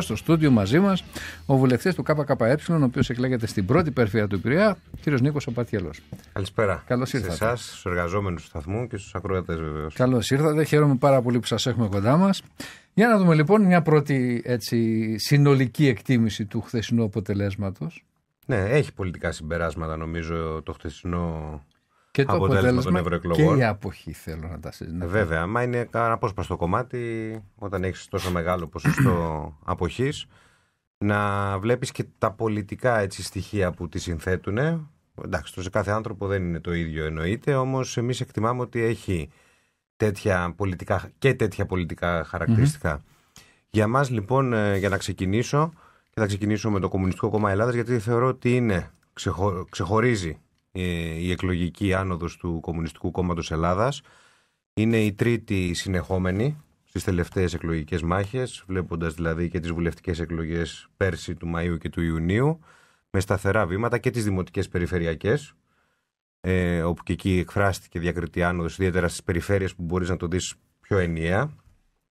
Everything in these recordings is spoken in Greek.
Στο στούντιο μαζί μας ο βουλευτής του ΚΚΕ, ο οποίος εκλέγεται στην πρώτη περιφέρεια του Πειραιά, κύριος Νίκος Απατιαλό. Καλησπέρα. Καλώς ήρθατε. Σε εσάς, στους εργαζόμενους του σταθμού και στους ακροατές, βεβαίως. Καλώς ήρθατε. Χαίρομαι πάρα πολύ που σας έχουμε κοντά μας. Για να δούμε λοιπόν μια πρώτη έτσι, συνολική εκτίμηση του χθεσινού αποτελέσματος. Ναι, έχει πολιτικά συμπεράσματα νομίζω το χθεσινό και το αποτέλεσμα, των Και η αποχή θέλω να τα συζητήσω. Βέβαια, μα είναι ένα απόσπαστο κομμάτι όταν έχεις τόσο μεγάλο ποσοστό αποχής να βλέπεις και τα πολιτικά έτσι, στοιχεία που τη συνθέτουν. Εντάξει, το σε κάθε άνθρωπο δεν είναι το ίδιο εννοείται, όμως εμείς εκτιμάμε ότι έχει τέτοια πολιτικά, και τέτοια πολιτικά Για μας λοιπόν, ε, για να ξεκινήσω, και θα ξεκινήσω με το Κομμουνιστικό Κόμμα Ελλάδας, γιατί θεωρώ ότι είναι, ξεχωρίζει ε, η εκλογική άνοδος του Κομμουνιστικού Κόμματος Ελλάδας. Είναι η τρίτη συνεχόμενη στις τελευταίες εκλογικές μάχες, βλέποντας δηλαδή και τις βουλευτικές εκλογές πέρσι του Μαΐου και του Ιουνίου, με σταθερά βήματα και τις δημοτικές περιφερειακές, ε, όπου και εκεί εκφράστηκε διακριτή άνοδος, ιδιαίτερα στις περιφέρειες που μπορείς να το δεις πιο ενιαία,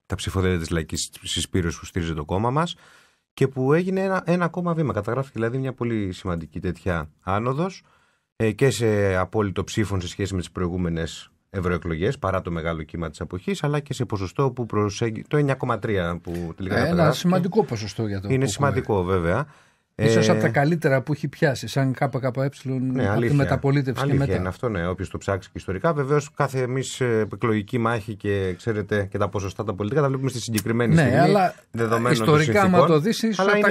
τα ψηφοδέλτια της λαϊκής συσπήρωσης που στήριζε το κόμμα μας, και που έγινε ένα, ένα ακόμα βήμα. Καταγράφηκε δηλαδή μια πολύ σημαντική τέτοια άνοδος, ε, και σε απόλυτο ψήφων σε σχέση με τις προηγούμενες ευρωεκλογές, παρά το μεγάλο κύμα της αποχής, αλλά και σε ποσοστό που προσέγγει. το 9,3 που τελικά Ένα σημαντικό ποσοστό για το. Είναι σημαντικό, βέβαια. Ίσως ε, από τα καλύτερα που έχει πιάσει, σαν ΚΚΕ, ναι, από τη μεταπολίτευση αλήθεια, και μετά. Είναι αυτό, ναι, όποιος το ψάξει και ιστορικά. Βεβαίως, κάθε εμείς ε, εκλογική μάχη και ξέρετε και τα ποσοστά τα πολιτικά τα βλέπουμε στη συγκεκριμένη ναι, στιγμή. Αλλά ιστορικά, άμα το δεις,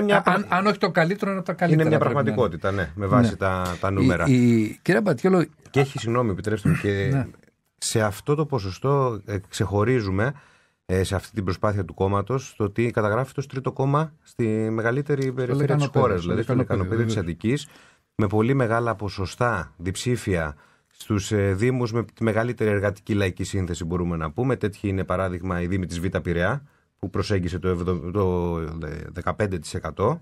μια... αν, αν όχι το καλύτερο, είναι από τα καλύτερα. Είναι μια πραγματικότητα, ναι, με βάση ναι. Τα, τα νούμερα. Η, η... Κύριε Μπατιέλο... Και έχει, συγγνώμη, επιτρέψτε μου, και ναι. σε αυτό το ποσοστό ε, ξεχωρίζουμε ε, σε αυτή την προσπάθεια του κόμματος το ότι καταγράφει το τρίτο κόμμα στη μεγαλύτερη περιφέρεια της χώρα, δηλαδή στο ικανοποίηση τη Αντική με πολύ μεγάλα ποσοστά διψήφια στους ε, Δήμους με τη μεγαλύτερη εργατική λαϊκή σύνθεση, μπορούμε να πούμε. Τέτοιοι είναι παράδειγμα η Δήμη της Β' Πειραιά, που προσέγγισε το 15%.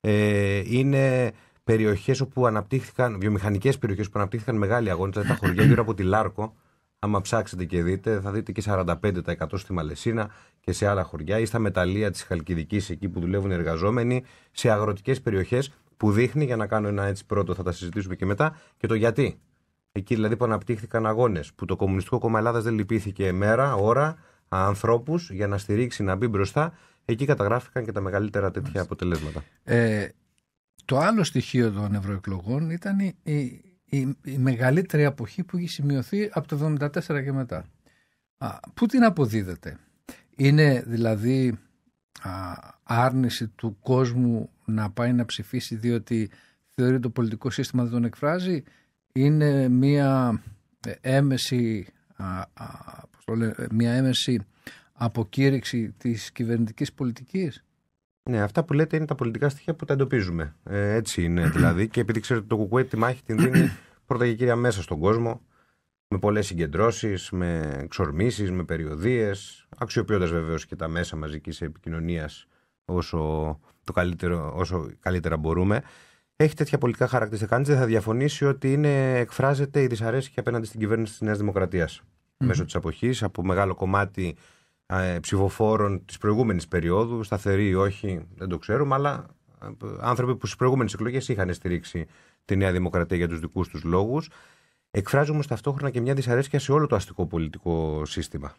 Ε, είναι περιοχές όπου αναπτύχθηκαν, βιομηχανικές περιοχές που αναπτύχθηκαν μεγάλη αγώνια, δηλαδή τα χωριά γύρω από τη Λάρκο, Άμα ψάξετε και δείτε, θα δείτε και 45% στη Μαλαισίνα και σε άλλα χωριά ή στα μεταλλεία της Χαλκιδικής, εκεί που δουλεύουν οι εργαζόμενοι, σε αγροτικές περιοχές που δείχνει, για να κάνω ένα έτσι πρώτο, θα τα συζητήσουμε και μετά, και το γιατί. Εκεί δηλαδή που αναπτύχθηκαν αγώνες, που το Κομμουνιστικό Κόμμα Ελλάδας δεν λυπήθηκε μέρα, ώρα, ανθρώπους για να στηρίξει, να μπει μπροστά. Εκεί καταγράφηκαν και τα μεγαλύτερα τέτοια αποτελέσματα. Ε, το άλλο στοιχείο των ευρωεκλογών ήταν η, η, μεγαλύτερη αποχή που έχει σημειωθεί από το 1974 και μετά. πού την αποδίδεται. Είναι δηλαδή άρνηση του κόσμου να πάει να ψηφίσει διότι θεωρεί το πολιτικό σύστημα δεν τον εκφράζει. Είναι μία ε, έμεση, α, ε, μία έμεση αποκήρυξη της κυβερνητικής πολιτικής. Ναι, αυτά που λέτε είναι τα πολιτικά στοιχεία που τα εντοπίζουμε. Ε, έτσι είναι δηλαδή. Και επειδή ξέρετε ότι το κουκουέ τη μάχη την δίνει πρώτα και κύρια μέσα στον κόσμο, με πολλές συγκεντρώσεις, με εξορμήσεις, με περιοδίες, αξιοποιώντας βεβαίως και τα μέσα μαζικής επικοινωνίας όσο, όσο καλύτερα μπορούμε. Έχει τέτοια πολιτικά χαρακτηριστικά. Κανεί δεν θα διαφωνήσει ότι είναι, εκφράζεται η δυσαρέσκεια απέναντι στην κυβέρνηση της Νέας Δημοκρατίας. Mm-hmm. Μέσω της αποχής από μεγάλο κομμάτι ε, ψηφοφόρων της προηγούμενης περίοδου, σταθερή ή όχι, δεν το ξέρουμε, αλλά ε, άνθρωποι που στις προηγούμενες εκλογές είχαν στηρίξει τη Νέα Δημοκρατία για τους δικούς τους λόγους. Εκφράζουμε ταυτόχρονα και μια δυσαρέσκεια σε όλο το αστικό πολιτικό σύστημα.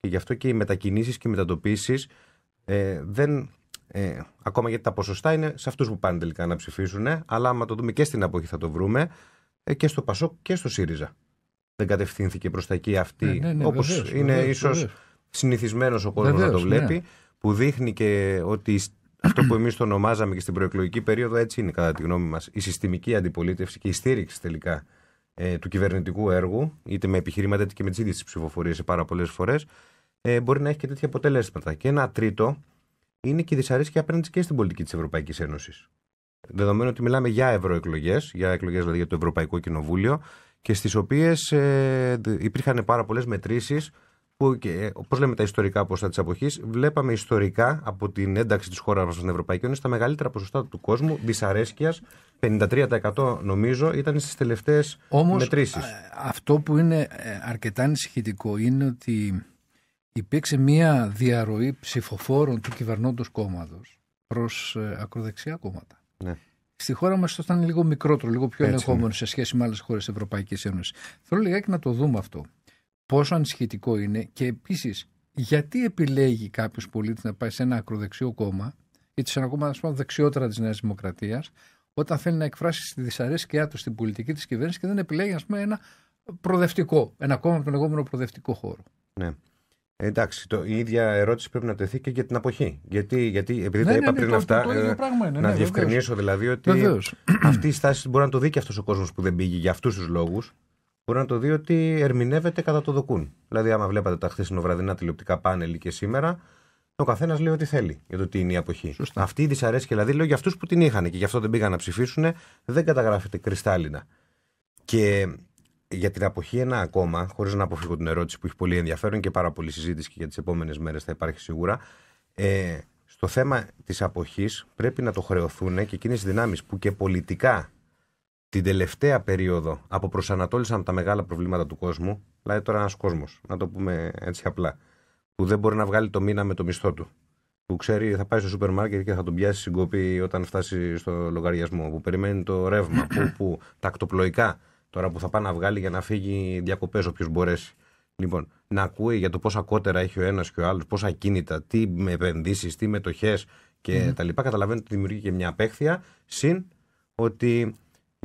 Και γι' αυτό και οι μετακινήσεις και οι μετατοπίσεις ε, δεν. Ε, ακόμα γιατί τα ποσοστά είναι σε αυτούς που πάνε τελικά να ψηφίσουν, αλλά άμα το δούμε και στην αποχή θα το βρούμε ε, και στο Πασόκ και στο ΣΥΡΙΖΑ. Δεν κατευθύνθηκε προς τα εκεί αυτή, ναι, ναι, ναι, όπως είναι ίσω συνηθισμένος ο κόσμος να το ναι. βλέπει, που δείχνει και ότι αυτό που εμείς το ονομάζαμε και στην προεκλογική περίοδο έτσι είναι, κατά τη γνώμη μας, η συστημική αντιπολίτευση και η στήριξη τελικά ε, του κυβερνητικού έργου, είτε με επιχειρήματα είτε και με τις ίδιες τις ψηφοφορίες σε πάρα πολλές φορές, ε, μπορεί να έχει και τέτοια αποτελέσματα. Και ένα τρίτο είναι και η δυσαρέσκεια απέναντι και στην πολιτική της Ευρωπαϊκής Ένωσης. Δεδομένου ότι μιλάμε για ευρωεκλογές, για εκλογές δηλαδή για το Ευρωπαϊκό Κοινοβούλιο, και στις οποίες ε, υπήρχαν πάρα πολλές μετρήσεις που και, όπως λέμε τα ιστορικά ποσοστά της αποχής, βλέπαμε ιστορικά από την ένταξη της χώρας μας στην Ευρωπαϊκή Ένωση τα μεγαλύτερα ποσοστά του κόσμου δυσαρέσκειας, 53% νομίζω ήταν στις τελευταίες Όμως, μετρήσεις. αυτό που είναι ε, αρκετά ανησυχητικό είναι ότι υπήρξε μια διαρροή ψηφοφόρων του κυβερνώντος κόμματος προς ε, ακροδεξιά κόμματα. Ναι. Στη χώρα μας αυτό ήταν λίγο μικρότερο, λίγο πιο ελεγχόμενο σε σχέση με άλλες χώρες της Ευρωπαϊκής Ένωσης. Θέλω λιγάκι να το δούμε αυτό πόσο ανησυχητικό είναι και επίσης γιατί επιλέγει κάποιος πολίτης να πάει σε ένα ακροδεξιό κόμμα ή σε ένα κόμμα πούμε, δεξιότερα της Νέας Δημοκρατίας, όταν θέλει να εκφράσει τη δυσαρέσκειά του στην πολιτική της κυβέρνησης και δεν επιλέγει ας πούμε, ένα προοδευτικό, ένα κόμμα από τον λεγόμενο προοδευτικό χώρο. Ναι. Εντάξει, το, η ίδια ερώτηση πρέπει να τεθεί και για την αποχή. Γιατί, γιατί επειδή ναι, τα ναι, είπα ναι, πριν αυτά, ε, να ναι, διευκρινίσω δηλαδή ότι αυτή η στάση μπορεί να το δει και αυτός ο κόσμος που δεν πήγε για αυτούς τους λόγους μπορεί να το δει ότι ερμηνεύεται κατά το δοκούν. Δηλαδή, άμα βλέπατε τα χθεσινοβραδινά τηλεοπτικά πάνελ και σήμερα, ο καθένας λέει ό,τι θέλει για το τι είναι η αποχή. Σωστά. Αυτή η δυσαρέσκεια, δηλαδή, λέω για αυτούς που την είχαν και γι' αυτό δεν πήγαν να ψηφίσουν, δεν καταγράφεται κρυστάλλινα. Και για την αποχή, ένα ακόμα, χωρίς να αποφύγω την ερώτηση που έχει πολύ ενδιαφέρον και πάρα πολύ συζήτηση και για τις επόμενες μέρες θα υπάρχει σίγουρα. Ε, στο θέμα της αποχής πρέπει να το χρεωθούν και εκείνες οι δυνάμεις που και πολιτικά την τελευταία περίοδο από αποπροσανατόλισαν τα μεγάλα προβλήματα του κόσμου, δηλαδή τώρα ένας κόσμος, να το πούμε έτσι απλά, που δεν μπορεί να βγάλει το μήνα με το μισθό του. Που ξέρει θα πάει στο σούπερ μάρκετ και θα τον πιάσει συγκοπή όταν φτάσει στο λογαριασμό. Που περιμένει το ρεύμα, που, που τακτοπλοϊκά τώρα που θα πάει να βγάλει για να φύγει διακοπές όποιος μπορέσει. Λοιπόν, να ακούει για το πόσα κότερα έχει ο ένας και ο άλλος, πόσα κίνητα, τι με επενδύσεις, τι μετοχές κτλ. Mm. Τα λοιπά. ότι δημιουργεί και μια απέχθεια. Συν ότι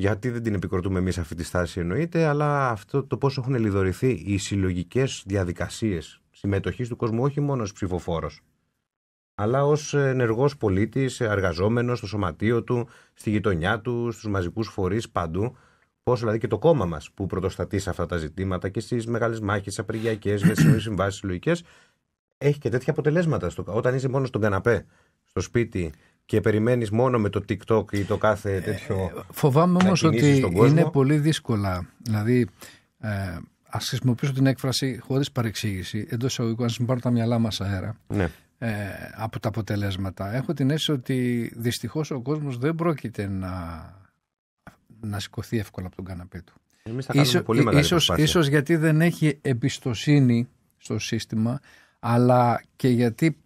γιατί δεν την επικροτούμε εμείς αυτή τη στάση εννοείται, αλλά αυτό το πώς έχουν λιδωρηθεί οι συλλογικές διαδικασίες συμμετοχής του κόσμου, όχι μόνο ως ψηφοφόρος, αλλά ως ενεργός πολίτης, εργαζόμενος στο σωματείο του, στη γειτονιά του, στους μαζικούς φορείς παντού. Πώς δηλαδή και το κόμμα μας που πρωτοστατεί σε αυτά τα ζητήματα και στις μεγάλες μάχες, τις απεργιακές, τις συμβάσεις συλλογικές, έχει και τέτοια αποτελέσματα. Όταν είσαι μόνο στον καναπέ, στο σπίτι και περιμένεις μόνο με το TikTok ή το κάθε ε, τέτοιο. Ε, φοβάμαι όμω ότι είναι πολύ δύσκολα. Δηλαδή, ε, ας χρησιμοποιήσω την έκφραση χωρίς παρεξήγηση, εντός εισαγωγικών, να πάρουν τα μυαλά μας αέρα. Ναι. Ε, από τα αποτελέσματα. Έχω την αίσθηση ότι δυστυχώς ο κόσμος δεν πρόκειται να, να σηκωθεί εύκολα από τον καναπέ του. Εμείς θα κάνουμε πολύ μεγάλη γιατί δεν έχει εμπιστοσύνη στο σύστημα αλλά και γιατί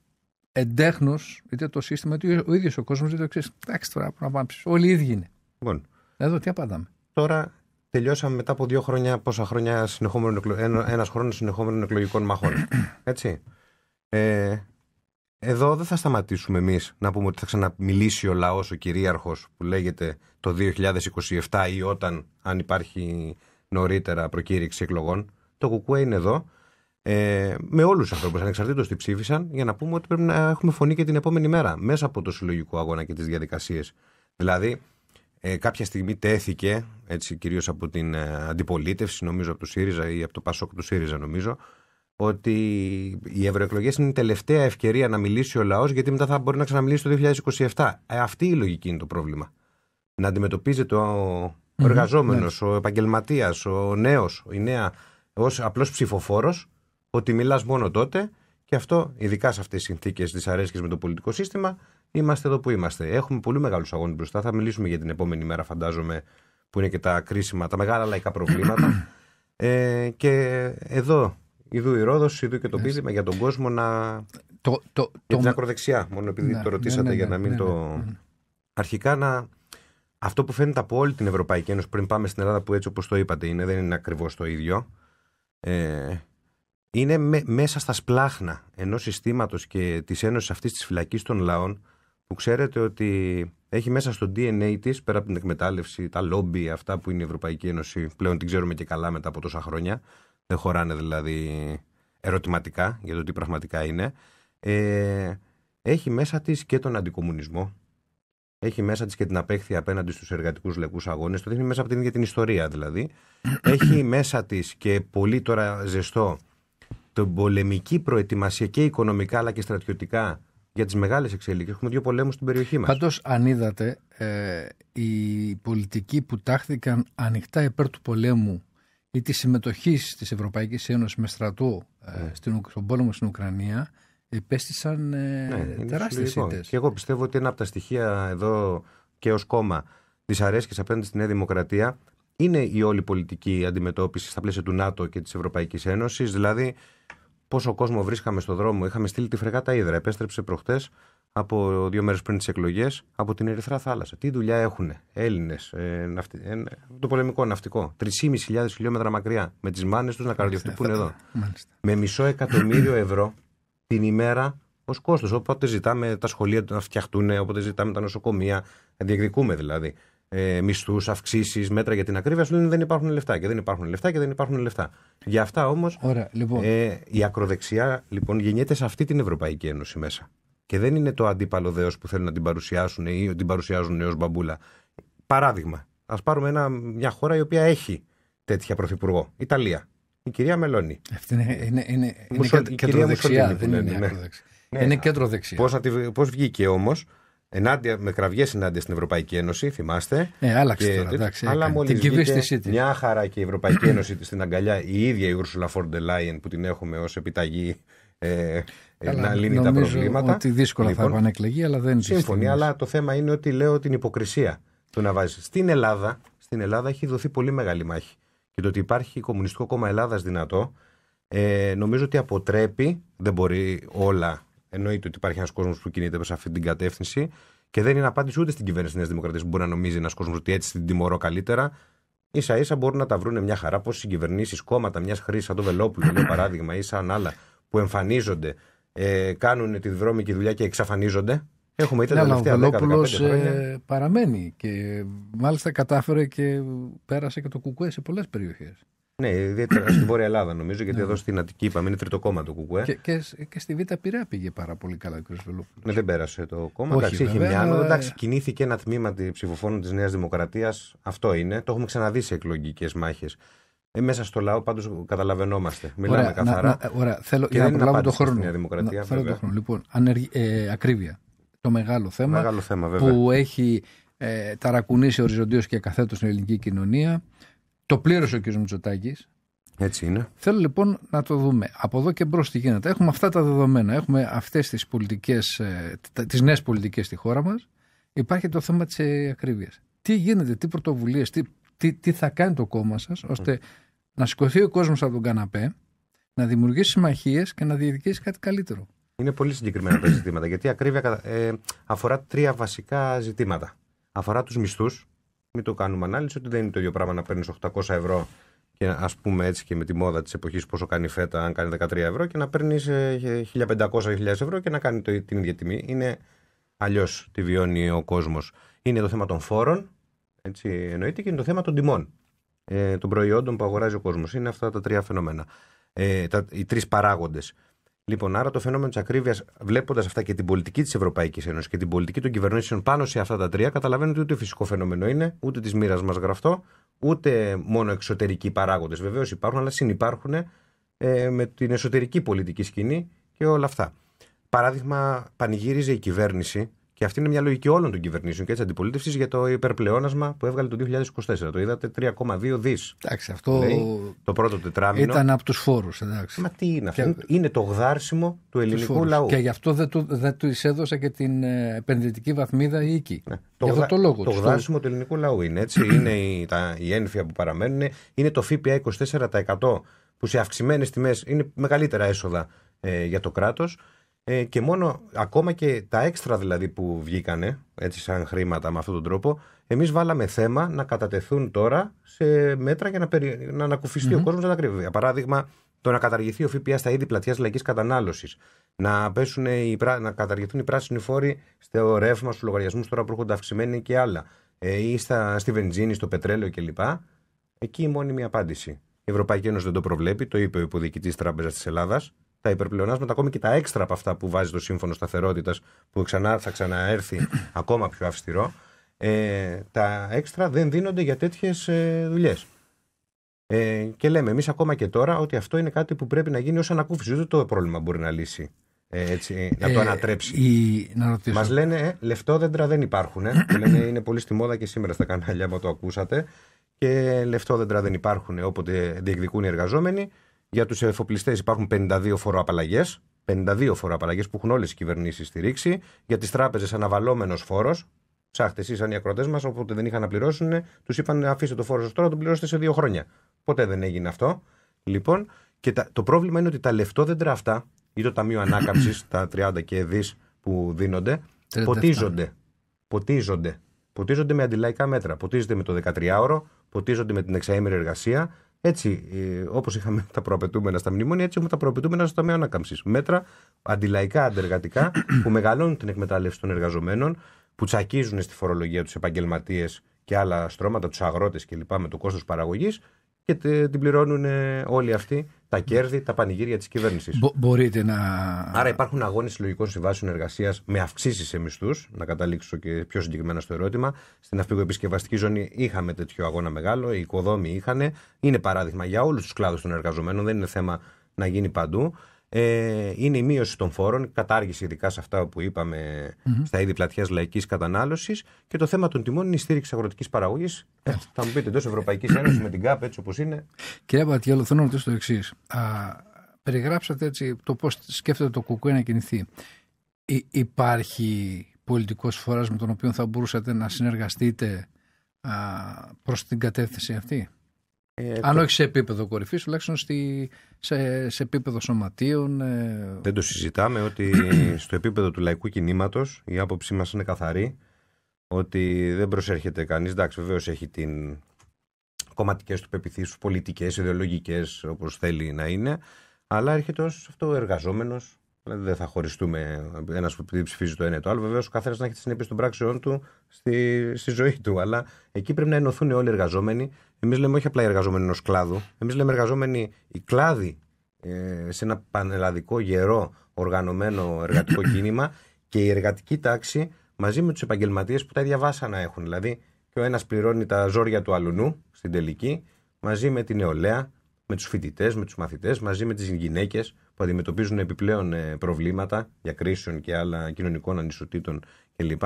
εντέχνω, είτε το σύστημα, είτε ο ίδιος ο κόσμος, είτε το ξέρεις. Εντάξει τώρα, να πάμε. Όλοι οι ίδιοι είναι. Λοιπόν. Εδώ τι απαντάμε. Τώρα τελειώσαμε μετά από δύο χρόνια, πόσα χρόνια ένα χρόνος συνεχόμενων εκλογικών μαχών. Έτσι. Ε, εδώ δεν θα σταματήσουμε εμείς να πούμε ότι θα ξαναμιλήσει ο λαός, ο κυρίαρχος που λέγεται το 2027 ή όταν, αν υπάρχει νωρίτερα, προκήρυξη εκλογών. Το κουκουέ είναι εδώ ε, με όλους τους ανθρώπους, ανεξαρτήτως τι ψήφισαν, για να πούμε ότι πρέπει να έχουμε φωνή και την επόμενη μέρα μέσα από το συλλογικό αγώνα και τις διαδικασίες. Δηλαδή, ε, κάποια στιγμή τέθηκε, έτσι κυρίως από την ε, αντιπολίτευση, νομίζω από το ΣΥΡΙΖΑ ή από το ΠΑΣΟΚ του ΣΥΡΙΖΑ, νομίζω, ότι οι ευρωεκλογές είναι η τελευταία ευκαιρία να μιλήσει ο λαός, γιατί μετά θα μπορεί να ξαναμιλήσει το 2027. Ε, αυτή η λογική είναι το πρόβλημα. Να αντιμετωπίζεται ο εργαζομενο ναι. ο επαγγελματίας, ο νέος, η νέα, ως απλός ψηφοφόρος ότι μιλάς μόνο τότε και αυτό, ειδικά σε αυτές τις συνθήκες δυσαρέσκειας με το πολιτικό σύστημα, είμαστε εδώ που είμαστε. Έχουμε πολύ μεγάλους αγώνες μπροστά. Θα μιλήσουμε για την επόμενη μέρα, φαντάζομαι, που είναι και τα κρίσιμα, τα μεγάλα λαϊκά προβλήματα. Ε, και εδώ, ειδού η Ρόδος, ειδού και το πείδημα για τον κόσμο να. Το, το, για την ακροδεξιά, μόνο επειδή ναι, το ναι, ρωτήσατε ναι, για να μην το. Αρχικά να. Αυτό που φαίνεται από όλη την Ευρωπαϊκή Ένωση πριν πάμε στην Ελλάδα, που έτσι όπως το είπατε είναι, δεν είναι ακριβώς το ίδιο. Ε, είναι μέσα στα σπλάχνα ενός συστήματος και της ένωσης αυτής της φυλακής των λαών που ξέρετε ότι έχει μέσα στο DNA της, πέρα από την εκμετάλλευση, τα λόμπι, αυτά που είναι η Ευρωπαϊκή Ένωση, πλέον την ξέρουμε και καλά μετά από τόσα χρόνια, δεν χωράνε δηλαδή ερωτηματικά για το τι πραγματικά είναι, ε, έχει μέσα της και τον αντικομουνισμό, έχει μέσα της και την απέχθεια απέναντι στους εργατικούς λεκούς αγώνες, Το δείχνει μέσα από την ίδια την ιστορία δηλαδή. έχει μέσα της και πολύ τώρα ζεστό την πολεμική προετοιμασία και οικονομικά αλλά και στρατιωτικά για τις μεγάλες εξελίξεις. Έχουμε δύο πολέμους στην περιοχή μας. Πάντως, αν είδατε, ε, οι πολιτικοί που τάχθηκαν ανοιχτά υπέρ του πολέμου ή της συμμετοχής της Ευρωπαϊκής Ένωσης με στρατό ε, ναι. στον πόλεμο στην Ουκρανία υπέστησαν ε, ναι, Και εγώ πιστεύω ότι ένα από τα στοιχεία εδώ και ως κόμμα τη αρέσκεια απέναντι στη Νέα Δημοκρατία είναι η όλη πολιτική αντιμετώπιση στα πλαίσια του ΝΑΤΟ και της Ευρωπαϊκής Ένωσης. Δηλαδή, πόσο κόσμο βρίσκαμε στο δρόμο. Είχαμε στείλει τη φρεγάτα Ήδρα. Επέστρεψε προχτές από δύο μέρες πριν τις εκλογές από την Ερυθρά Θάλασσα. Τι δουλειά έχουν Έλληνες, ε, ε, το πολεμικό ναυτικό, 3.500 χιλιόμετρα μακριά, με τις μάνες τους να καρδιοφτυπούν εδώ. Μάλιστα. Με μισό εκατομμύριο ευρώ την ημέρα ως κόστος. Όποτε ζητάμε τα σχολεία να φτιαχτούν, όποτε ζητάμε τα νοσοκομεία, διεκδικούμε δηλαδή ε, μισθούς, αυξήσεις, μέτρα για την ακρίβεια, σου λένε δεν υπάρχουν λεφτά και δεν υπάρχουν λεφτά και δεν υπάρχουν λεφτά. Για αυτά όμως λοιπόν. ε, η ακροδεξιά λοιπόν γεννιέται σε αυτή την Ευρωπαϊκή Ένωση μέσα. Και δεν είναι το αντίπαλο δέος που θέλουν να την παρουσιάσουν ή την παρουσιάζουν έω μπαμπούλα. Παράδειγμα, ας πάρουμε ένα, μια χώρα η οποία ω μπαμπουλα τέτοια πρωθυπουργό. Ιταλία. Η κυρία Μελώνη. Αυτή είναι, είναι, είναι, είναι κέντρο δεν είναι, είναι, ναι. είναι κέντρο δεξιά. Πώς βγήκε όμως, ενάντια, με κραυγές ενάντια στην Ευρωπαϊκή Ένωση, θυμάστε. Ε, άλλαξε και, εντάξει, αλλά μόλι μια χαρά και η Ευρωπαϊκή Ένωση στην αγκαλιά η ίδια η Ursula von der Leyen που την έχουμε ως επιταγή ε, ε, να λύνει τα προβλήματα. Ότι δύσκολα λοιπόν, θα επανεκλεγεί, αλλά δεν είναι. Σύμφωνοι, αλλά το θέμα είναι ότι λέω την υποκρισία του να βάζεις. Στην Ελλάδα, στην Ελλάδα έχει δοθεί πολύ μεγάλη μάχη. Και το ότι υπάρχει Κομμουνιστικό Κόμμα Ελλάδας δυνατό, ε, νομίζω ότι αποτρέπει, δεν μπορεί όλα Εννοείται ότι υπάρχει ένας κόσμος που κινείται προς αυτή την κατεύθυνση και δεν είναι απάντηση ούτε στην κυβέρνηση της Νέας Δημοκρατίας που μπορεί να νομίζει ένας κόσμος ότι έτσι την τιμωρώ καλύτερα. σα ίσα μπορούν να τα βρουν μια χαρά πώς οι κυβερνήσεις κόμματα μιας χρήσης σαν το Βελόπουλο, για παράδειγμα, ή σαν άλλα που εμφανίζονται, ε, κάνουν τη δρόμικη δουλειά και εξαφανίζονται. Έχουμε ήταν τα ναι, τελευταία 10, 15 ε, χρόνια. Ε, παραμένει και μάλιστα κατάφερε και πέρασε και το κουκουέ σε πολλές περιοχές. Ναι, ιδιαίτερα στην Βόρεια Ελλάδα νομίζω, γιατί ναι. εδώ στην Αττική είπαμε είναι τρίτο κόμμα το Κουκουέ. Και, και, και στη Β' Πειραιά πήγε πάρα πολύ καλά ο κ. Βελόπουλος. Ναι, δεν πέρασε το κόμμα. Όχι, εντάξει, είχε μια άνοδο. Εντάξει, κινήθηκε ένα τμήμα τη ψηφοφόρων της Νέας Δημοκρατίας. Αυτό είναι. Το έχουμε ξαναδεί σε εκλογικές μάχες. Ε, μέσα στο λαό πάντως καταλαβαίνόμαστε. Μιλάμε ωραία, καθαρά. Να, να, ωραία, θέλω να προλάβω το χρόνο. να, θέλω το χρόνο. Λοιπόν, ε, ακρίβεια. Το μεγάλο θέμα, μεγάλο θέμα που έχει ε, ταρακουνήσει οριζοντίως και καθέτω στην ελληνική κοινωνία. Το πλήρωσε ο κ. Μητσοτάκης. Έτσι είναι. Θέλω λοιπόν να το δούμε. Από εδώ και μπρος τι γίνεται. Έχουμε αυτά τα δεδομένα. Έχουμε αυτές τις πολιτικές, ε, τις νέες πολιτικές στη χώρα μας. Υπάρχει το θέμα της ε, ακρίβειας. Τι γίνεται, τι πρωτοβουλίες, τι, τι, θα κάνει το κόμμα σας, ώστε να σηκωθεί ο κόσμος από τον καναπέ, να δημιουργήσει συμμαχίες και να διεδικήσει κάτι καλύτερο. Είναι πολύ συγκεκριμένα τα ζητήματα. Γιατί η ακρίβεια ε, αφορά τρία βασικά ζητήματα. Αφορά τους μισθούς, μην το κάνουμε ανάλυση ότι δεν είναι το ίδιο πράγμα να παίρνεις 800 ευρώ και ας πούμε έτσι και με τη μόδα της εποχής πόσο κάνει φέτα, αν κάνει 13 ευρώ και να παίρνεις 1500-1000 ε, ευρώ και να κάνει την ίδια τιμή. Είναι αλλιώς τη βιώνει ο κόσμος. Είναι το θέμα των φόρων, έτσι εννοείται, και είναι το θέμα των τιμών ε, των προϊόντων που αγοράζει ο κόσμος. Είναι αυτά τα τρία φαινόμενα. Ε, τα, οι τρεις παράγοντες. Λοιπόν, άρα το φαινόμενο της ακρίβειας, βλέποντας αυτά και την πολιτική της Ευρωπαϊκής Ένωσης και την πολιτική των κυβερνήσεων πάνω σε αυτά τα τρία, καταλαβαίνετε ούτε φυσικό φαινόμενο είναι, ούτε της μοίρας μας γραφτό, ούτε μόνο εξωτερικοί παράγοντες. Βεβαίως υπάρχουν, αλλά συνεπάρχουν ε, με την εσωτερική πολιτική σκηνή και όλα αυτά. Παράδειγμα, πανηγύριζε η κυβέρνηση και αυτή είναι μια λογική όλων των κυβερνήσεων και της αντιπολίτευσης για το υπερπλεώνασμα που έβγαλε το 2024. Το είδατε 3,2 δις. Εντάξει, αυτό λέει, το πρώτο τετράμινο. Ήταν από τους φόρους. Μα τι είναι αυτό. Είναι το γδάρσιμο του ελληνικού λαού. Και γι' αυτό δεν του, δεν του και την ε, επενδυτική βαθμίδα η οίκη. Ναι. Το, γδα... το, λόγο το γδάρσιμο του ελληνικού λαού είναι έτσι. είναι η, τα, ένφια που παραμένουν. Είναι το ΦΠΑ 24% που σε αυξημένες τιμές είναι μεγαλύτερα έσοδα ε, για το κράτος ε, και μόνο ακόμα και τα έξτρα δηλαδή που βγήκανε έτσι σαν χρήματα με αυτόν τον τρόπο εμείς βάλαμε θέμα να κατατεθούν τώρα σε μέτρα για να, περι... να ανακουφιστεί mm-hmm. ο κόσμος να τα κρύβει. Για παράδειγμα το να καταργηθεί ο ΦΠΑ στα είδη πλατείας λαϊκής κατανάλωσης, να, πέσουν οι... να καταργηθούν οι πράσινοι φόροι στο ρεύμα, στους λογαριασμούς τώρα που έρχονται αυξημένοι και άλλα ε, ή στα... στη βενζίνη, στο πετρέλαιο κλπ. Εκεί η μόνιμη απάντηση. Η Ευρωπαϊκή Ένωση δεν το προβλέπει, το είπε ο υποδιοικητής Τράπεζας της Ελλάδας τα υπερπλεονάσματα, ακόμη και τα έξτρα από αυτά που βάζει το σύμφωνο σταθερότητας, που ξανά, θα ξαναέρθει ακόμα πιο αυστηρό, ε, τα έξτρα δεν δίνονται για τέτοιες ε, δουλειές. Ε, και λέμε εμείς ακόμα και τώρα ότι αυτό είναι κάτι που πρέπει να γίνει ως ανακούφιση. Ούτε το πρόβλημα μπορεί να λύσει. Ε, έτσι, να το ε, ανατρέψει. Η... Μας λένε ε, λεφτόδεντρα δεν υπάρχουν. Ε. λένε, είναι πολύ στη μόδα και σήμερα στα κανάλια, που το ακούσατε. Και λεφτόδεντρα δεν υπάρχουν όποτε διεκδικούν οι εργαζόμενοι. Για τους εφοπλιστές υπάρχουν 52 φοροαπαλλαγέ. 52 φοροαπαλλαγές που έχουν όλες οι κυβερνήσεις στηρίξει. Για τις τράπεζες αναβαλώμένο φόρος. Ψάχτε εσείς, αν οι ακροτέ μας, όποτε δεν είχαν να πληρώσουν, τους είπαν αφήστε το φόρο σας τώρα, τον πληρώσετε σε δύο χρόνια. Ποτέ δεν έγινε αυτό. Λοιπόν, και τα, το πρόβλημα είναι ότι τα λεφτόδεντρα αυτά ή το Ταμείο Ανάκαμψης, τα 30 και δις που δίνονται, ποτίζονται. Ποτίζονται. Ποτίζονται με αντιλαϊκά μέτρα. Ποτίζονται με το 13ωρο, ποτίζονται με την εξαήμερη εργασία, έτσι, ε, όπως είχαμε τα προαπαιτούμενα στα μνημόνια, έτσι έχουμε τα προαπαιτούμενα στο Ταμείο ανάκαμψης. Μέτρα αντιλαϊκά, αντεργατικά, που μεγαλώνουν την εκμετάλλευση των εργαζομένων, που τσακίζουν στη φορολογία τους επαγγελματίες και άλλα στρώματα, τους αγρότες κλπ. με το κόστος παραγωγής και την πληρώνουν ε, όλοι αυτοί τα κέρδη, τα πανηγύρια της κυβέρνησης. Μπορείτε να. Άρα υπάρχουν αγώνες συλλογικών συμβάσεων εργασίας με αυξήσεις σε μισθούς. Να καταλήξω και πιο συγκεκριμένα στο ερώτημα. Στην αυπηγοεπισκευαστική ζώνη είχαμε τέτοιο αγώνα μεγάλο. Οι οικοδόμοι είχαν. Είναι παράδειγμα για όλους τους κλάδους των εργαζομένων. Δεν είναι θέμα να γίνει παντού ε, είναι η μείωση των φόρων, η κατάργηση ειδικά σε αυτά που ειπαμε στα είδη πλατιάς λαϊκής κατανάλωσης και το θέμα των τιμών είναι η στήριξη αγροτικής παραγωγής. Ε, ε. Θα μου πείτε εντός Ευρωπαϊκής Ένωσης με την ΚΑΠ έτσι όπως είναι. Κύριε Πατιόλο, θέλω να ρωτήσω το εξής. Περιγράψατε έτσι το πώς σκέφτεται το κουκουέ να κινηθεί. υπάρχει πολιτικός φοράς με τον οποίο θα μπορούσατε να συνεργαστείτε προς την κατεύθυνση αυτή. Ε, Αν όχι σε επίπεδο κορυφής, τουλάχιστον στη, σε, σε επίπεδο σωματείων. Ε, δεν το συζητάμε ότι στο επίπεδο του λαϊκού κινήματος η άποψή μας είναι καθαρή ότι δεν προσέρχεται κανείς. Εντάξει, βεβαίως έχει την κομματικές του πεπιθήσεις, πολιτικές, ιδεολογικές, όπως θέλει να είναι, αλλά έρχεται ως αυτό εργαζόμενος, ε, δεν θα χωριστούμε ένας που ψηφίζει το ένα ή το άλλο. Βεβαίως, ο καθένας να έχει τις συνέπειες των πράξεών του στη, στη ζωή του. Αλλά εκεί πρέπει να ενωθούν όλοι οι εργαζόμενοι. Εμείς λέμε όχι απλά οι εργαζόμενοι ενός κλάδου. Εμείς λέμε εργαζόμενοι οι κλάδοι ε, σε ένα πανελλαδικό, γερό, οργανωμένο εργατικό κίνημα και η εργατική τάξη μαζί με τους επαγγελματίες που τα ίδια βάσανα έχουν. Δηλαδή, και ο ένας πληρώνει τα ζόρια του αλουνού στην τελική, μαζί με την νεολαία, με τους φοιτητές, με τους μαθητές, μαζί με τις γυναίκες που αντιμετωπίζουν επιπλέον ε, προβλήματα για διακρίσεων και άλλα κοινωνικών ανισοτήτων κλπ.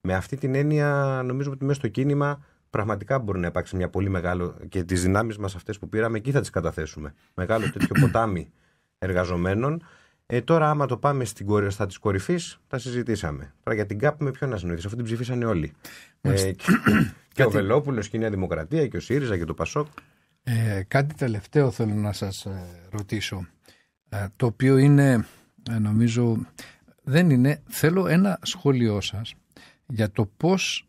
Με αυτή την έννοια νομίζω ότι μέσα στο κίνημα πραγματικά μπορεί να υπάρξει μια πολύ μεγάλο και τις δυνάμεις μας αυτές που πήραμε εκεί θα τις καταθέσουμε. Μεγάλο τέτοιο ποτάμι εργαζομένων. Ε, τώρα, άμα το πάμε στην κορυφή, στα της κορυφής, τα συζητήσαμε. Τώρα για την ΚΑΠ με ποιον να συνοηθείς, αφού την ψηφίσανε όλοι. Ε, και, και ο Βελόπουλος και η Νέα Δημοκρατία και ο ΣΥΡΙΖΑ και το ΠΑΣΟΚ. Ε, κάτι τελευταίο θέλω να σας ε, ρωτήσω, ε, το οποίο είναι, ε, νομίζω, δεν είναι, θέλω ένα σχόλιο σας για το πώς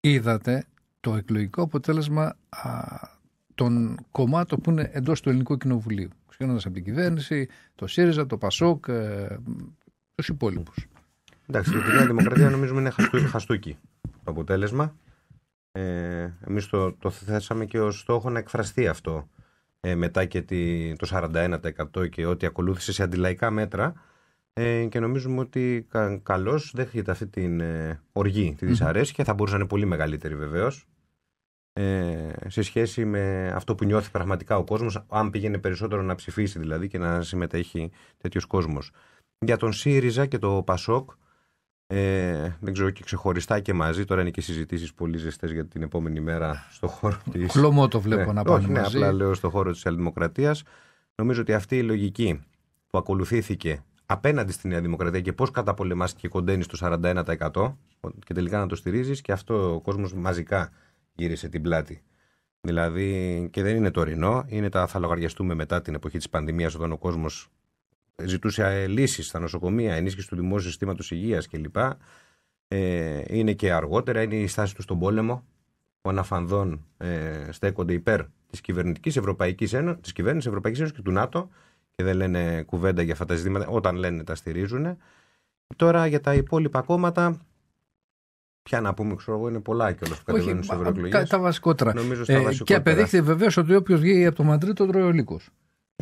είδατε το εκλογικό αποτέλεσμα των κομμάτων που είναι εντός του ελληνικού κοινοβουλίου. Ξεκινώντας από την κυβέρνηση, το ΣΥΡΙΖΑ, το ΠΑΣΟΚ, ε, τους υπόλοιπους. Εντάξει, η Δημοκρατία νομίζουμε είναι χαστούκι το αποτέλεσμα. Ε, εμείς το, το θέσαμε και ως στόχο να εκφραστεί αυτό ε, μετά και τη, το 41% και ό,τι ακολούθησε σε αντιλαϊκά μέτρα ε, και νομίζουμε ότι κα, καλώς δέχεται αυτή την ε, οργή, τη δυσαρεσκεια και θα μπορούσε να είναι πολύ μεγαλύτερη βεβαίως ε, σε σχέση με αυτό που νιώθει πραγματικά ο κόσμος αν πήγαινε περισσότερο να ψηφίσει δηλαδή και να συμμετέχει τέτοιος κόσμος. Για τον ΣΥΡΙΖΑ και το ΠΑΣΟΚ ε, δεν ξέρω και ξεχωριστά και μαζί. Τώρα είναι και συζητήσεις πολύ ζεστές για την επόμενη μέρα στο χώρο της. κλωμό το βλέπω ναι. να πάνε ναι, Απλά λέω στο χώρο της Αλληλδημοκρατία. Νομίζω ότι αυτή η λογική που ακολουθήθηκε απέναντι στη Νέα Δημοκρατία και πώς καταπολεμάστηκε και κοντένει στο 41% και τελικά να το στηρίζεις και αυτό ο κόσμος μαζικά γύρισε την πλάτη. Δηλαδή, και δεν είναι το τωρινό, είναι τα θα λογαριαστούμε μετά την εποχή της πανδημίας, όταν ο κόσμος ζητούσε ε, λύσεις στα νοσοκομεία, ενίσχυση του δημόσιου συστήματος υγείας κλπ. Ε, είναι και αργότερα, είναι η στάση του στον πόλεμο. Ο Αναφανδών ε, στέκονται υπέρ της κυβερνητικής Ευρωπαϊκής Ένωσης της κυβέρνησης Ευρωπαϊκής Ένωσης και του ΝΑΤΟ και δεν λένε κουβέντα για αυτά τα ζητήματα. Όταν λένε τα στηρίζουν. Τώρα για τα υπόλοιπα κόμματα, Πια να πούμε, ξέρω εγώ, είναι πολλά και όλα που κατεβαίνουν στις ευρωεκλογές. Τα βασικότερα. Νομίζω ε, Και απεδείχθη βεβαίως ότι όποιος βγει από το Μαντρίτο τρώει ο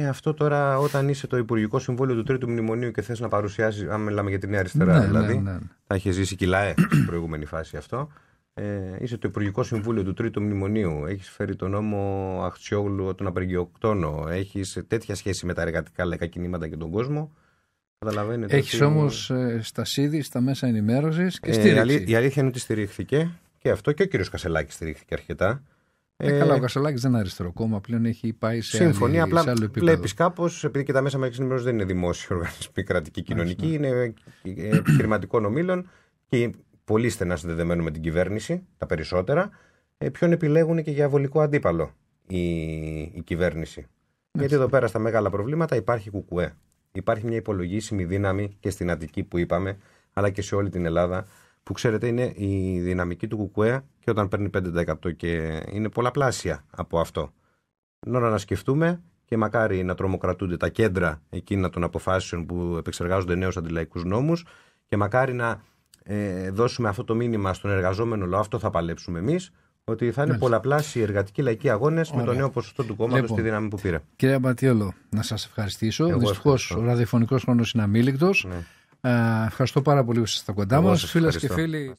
ε, αυτό τώρα όταν είσαι το Υπουργικό Συμβούλιο του Τρίτου Μνημονίου και θες να παρουσιάσεις, αν μιλάμε για την Νέα Αριστερά ναι, δηλαδή, ναι, ναι. θα είχε ζήσει κιλάε στην προηγούμενη φάση αυτό. Ε, είσαι το Υπουργικό Συμβούλιο του Τρίτου Μνημονίου, έχεις φέρει τον νόμο Αχτσιόγλου, τον Απεργιοκτόνο, έχεις τέτοια σχέση με τα εργατικά λαϊκά κινήματα και τον κόσμο. Καταλαβαίνετε. Έχεις όμως ε, στα σίδη, στα μέσα ενημέρωσης και ε, στήριξη. Η αλήθεια είναι ότι στηρίχθηκε και αυτό και ο κ. Κασελάκης στηρίχθηκε αρκετά. Ε, ε, καλά, ο Κασαλάκη δεν είναι αριστερό κόμμα, πλέον έχει πάει σε, Συμφωνία, άλλη, απλά σε άλλο Βλέπεις κάπως, επειδή και τα μέσα μαζικής ενημέρωσης δεν είναι δημόσιοι οργανισμοί, κρατική, κοινωνική, είναι ε, επιχειρηματικών ομίλων και πολύ στενά συνδεδεμένο με την κυβέρνηση, τα περισσότερα. Ε, ποιον επιλέγουν και για βολικό αντίπαλο η, η κυβέρνηση. Γιατί εδώ πέρα στα μεγάλα προβλήματα υπάρχει κουκουέ. Υπάρχει μια υπολογίσιμη δύναμη και στην Αττική που είπαμε, αλλά και σε όλη την Ελλάδα που ξέρετε είναι η δυναμική του Κουκουέ και όταν παίρνει 5% και είναι πολλαπλάσια από αυτό. Είναι ώρα να σκεφτούμε και μακάρι να τρομοκρατούνται τα κέντρα εκείνα των αποφάσεων που επεξεργάζονται νέους αντιλαϊκούς νόμους και μακάρι να ε, δώσουμε αυτό το μήνυμα στον εργαζόμενο λαό, αυτό θα παλέψουμε εμείς, ότι θα είναι Μάλιστα. οι εργατικοί λαϊκοί αγώνες με το νέο ποσοστό του κόμματος λοιπόν, στη δύναμη που πήρε. Κύριε Αμπατιόλο, να σας ευχαριστήσω. Δυστυχώ ο ραδιοφωνικός χρόνος είναι αμήλικτος. Ναι. Ε, ευχαριστώ πάρα πολύ που ήσασταν κοντά μα. Φίλες και φίλοι.